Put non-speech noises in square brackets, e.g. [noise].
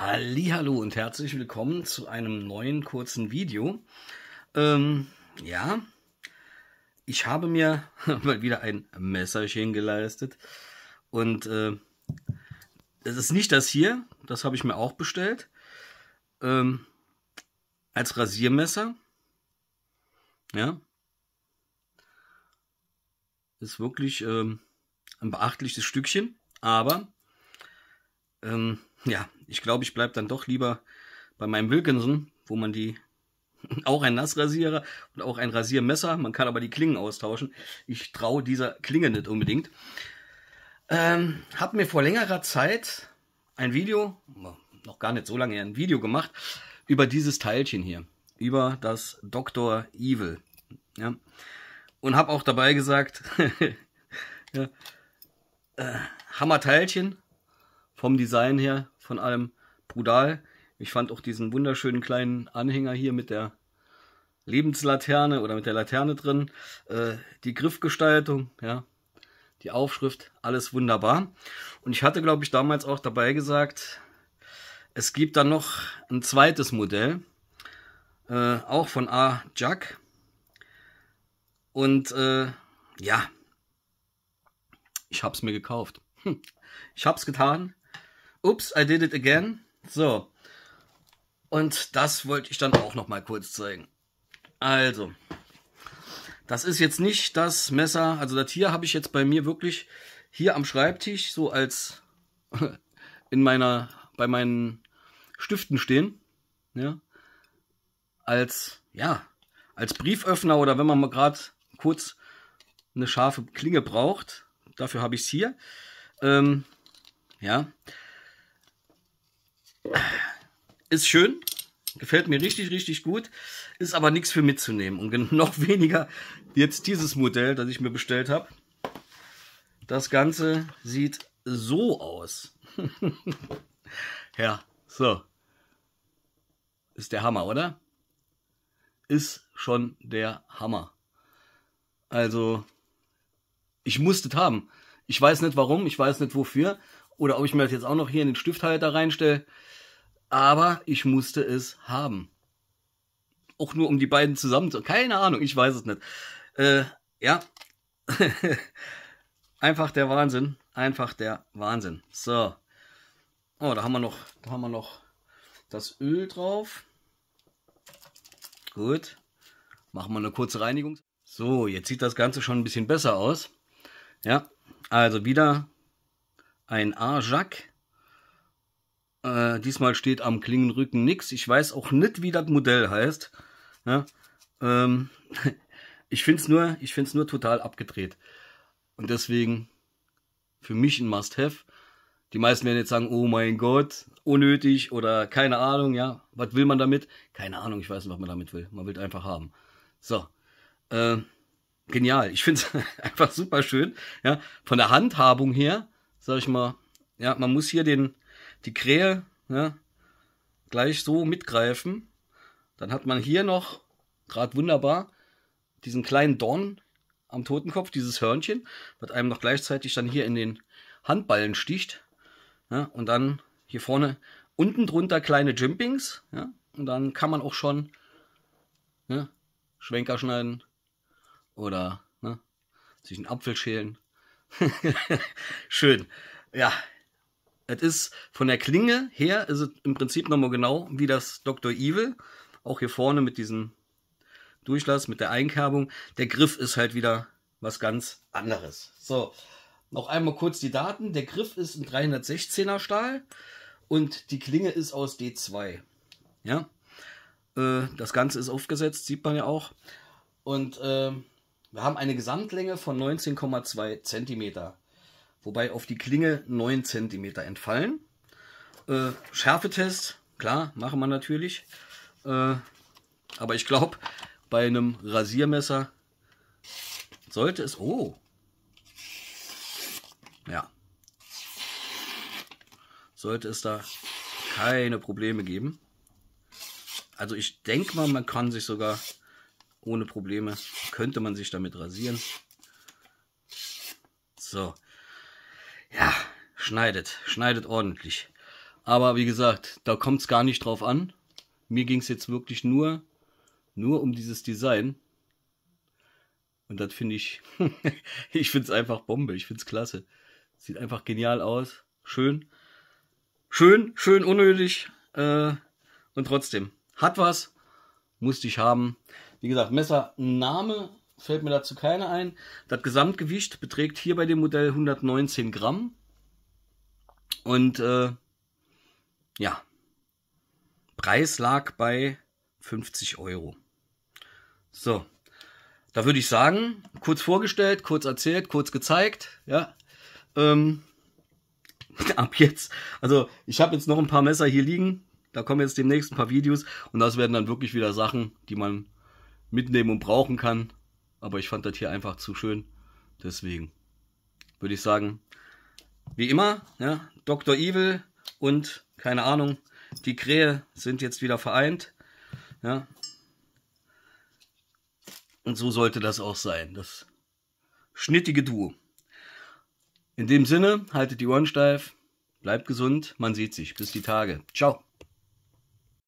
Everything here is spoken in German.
Hallo und herzlich willkommen zu einem neuen kurzen Video. Ähm, ja, ich habe mir [laughs] mal wieder ein Messerchen geleistet und äh, ist nicht das hier, das habe ich mir auch bestellt, ähm, als Rasiermesser. Ja, ist wirklich ähm, ein beachtliches Stückchen, aber ähm, ja, ich glaube, ich bleibe dann doch lieber bei meinem Wilkinson, wo man die [laughs] auch ein Nassrasierer und auch ein Rasiermesser, man kann aber die Klingen austauschen. Ich traue dieser Klinge nicht unbedingt. Ähm, hab mir vor längerer Zeit ein Video, noch gar nicht so lange ein Video gemacht über dieses Teilchen hier, über das Dr. Evil. Ja. Und habe auch dabei gesagt, [laughs] ja, äh, Hammerteilchen, vom Design her, von allem brutal. Ich fand auch diesen wunderschönen kleinen Anhänger hier mit der Lebenslaterne oder mit der Laterne drin. Äh, die Griffgestaltung, ja, die Aufschrift, alles wunderbar. Und ich hatte, glaube ich, damals auch dabei gesagt, es gibt dann noch ein zweites Modell, äh, auch von A. Jack. Und äh, ja, ich habe es mir gekauft. Hm. Ich habe es getan. Ups, I did it again. So. Und das wollte ich dann auch noch mal kurz zeigen. Also, das ist jetzt nicht das Messer, also das hier habe ich jetzt bei mir wirklich hier am Schreibtisch so als [laughs] in meiner bei meinen Stiften stehen, ja? Als ja, als Brieföffner oder wenn man mal gerade kurz eine scharfe Klinge braucht, dafür habe ich es hier. Ähm, ja, ist schön, gefällt mir richtig, richtig gut, ist aber nichts für mitzunehmen und genau [laughs] noch weniger jetzt dieses Modell, das ich mir bestellt habe. Das Ganze sieht so aus. [laughs] ja, so. Ist der Hammer, oder? Ist schon der Hammer. Also, ich musste es haben. Ich weiß nicht warum, ich weiß nicht wofür. Oder ob ich mir das jetzt auch noch hier in den Stifthalter reinstelle. Aber ich musste es haben. Auch nur um die beiden zusammen zu. Keine Ahnung, ich weiß es nicht. Äh, ja. [laughs] Einfach der Wahnsinn. Einfach der Wahnsinn. So. Oh, da haben wir noch, da haben wir noch das Öl drauf. Gut. Machen wir eine kurze Reinigung. So, jetzt sieht das Ganze schon ein bisschen besser aus. Ja, also wieder ein Arjak. Äh, diesmal steht am Klingenrücken nichts. Ich weiß auch nicht, wie das Modell heißt. Ja, ähm, [laughs] ich finde es nur, nur total abgedreht. Und deswegen für mich ein Must-Have. Die meisten werden jetzt sagen, oh mein Gott, unnötig oder keine Ahnung, ja. Was will man damit? Keine Ahnung, ich weiß nicht, was man damit will. Man will einfach haben. So. Äh, genial. Ich finde es [laughs] einfach super schön. Ja. Von der Handhabung her sag ich mal, ja, man muss hier den, die Krähe ne, gleich so mitgreifen. Dann hat man hier noch, gerade wunderbar, diesen kleinen Dorn am Totenkopf, dieses Hörnchen, was einem noch gleichzeitig dann hier in den Handballen sticht. Ne, und dann hier vorne unten drunter kleine Jumpings. Ja, und dann kann man auch schon ne, Schwenker schneiden oder ne, sich einen Apfel schälen [laughs] Schön. Ja. Es ist von der Klinge her ist es im Prinzip nochmal genau wie das Dr. Evil. Auch hier vorne mit diesem Durchlass, mit der Einkerbung. Der Griff ist halt wieder was ganz anderes. So, noch einmal kurz die Daten. Der Griff ist ein 316er Stahl und die Klinge ist aus D2. Ja, äh, das Ganze ist aufgesetzt, sieht man ja auch. Und äh, wir haben eine Gesamtlänge von 19,2 cm, wobei auf die Klinge 9 cm entfallen. Äh, Schärfetest, klar, machen wir natürlich. Äh, aber ich glaube, bei einem Rasiermesser sollte es... Oh! Ja. Sollte es da keine Probleme geben. Also ich denke mal, man kann sich sogar ohne Probleme könnte man sich damit rasieren. So. Ja, schneidet. Schneidet ordentlich. Aber wie gesagt, da kommt es gar nicht drauf an. Mir ging es jetzt wirklich nur, nur um dieses Design. Und das finde ich, [laughs] ich finde es einfach Bombe. Ich finde es klasse. Sieht einfach genial aus. Schön. Schön, schön unnötig. Äh, und trotzdem. Hat was musste ich haben. Wie gesagt, Messer, fällt mir dazu keine ein. Das Gesamtgewicht beträgt hier bei dem Modell 119 Gramm. Und äh, ja, Preis lag bei 50 Euro. So, da würde ich sagen, kurz vorgestellt, kurz erzählt, kurz gezeigt. Ja, ähm, [laughs] ab jetzt. Also ich habe jetzt noch ein paar Messer hier liegen. Da kommen jetzt demnächst ein paar Videos und das werden dann wirklich wieder Sachen, die man mitnehmen und brauchen kann. Aber ich fand das hier einfach zu schön. Deswegen würde ich sagen, wie immer, ja, Dr. Evil und keine Ahnung, die Krähe sind jetzt wieder vereint. Ja. Und so sollte das auch sein. Das schnittige Duo. In dem Sinne, haltet die Ohren steif, bleibt gesund, man sieht sich. Bis die Tage. Ciao.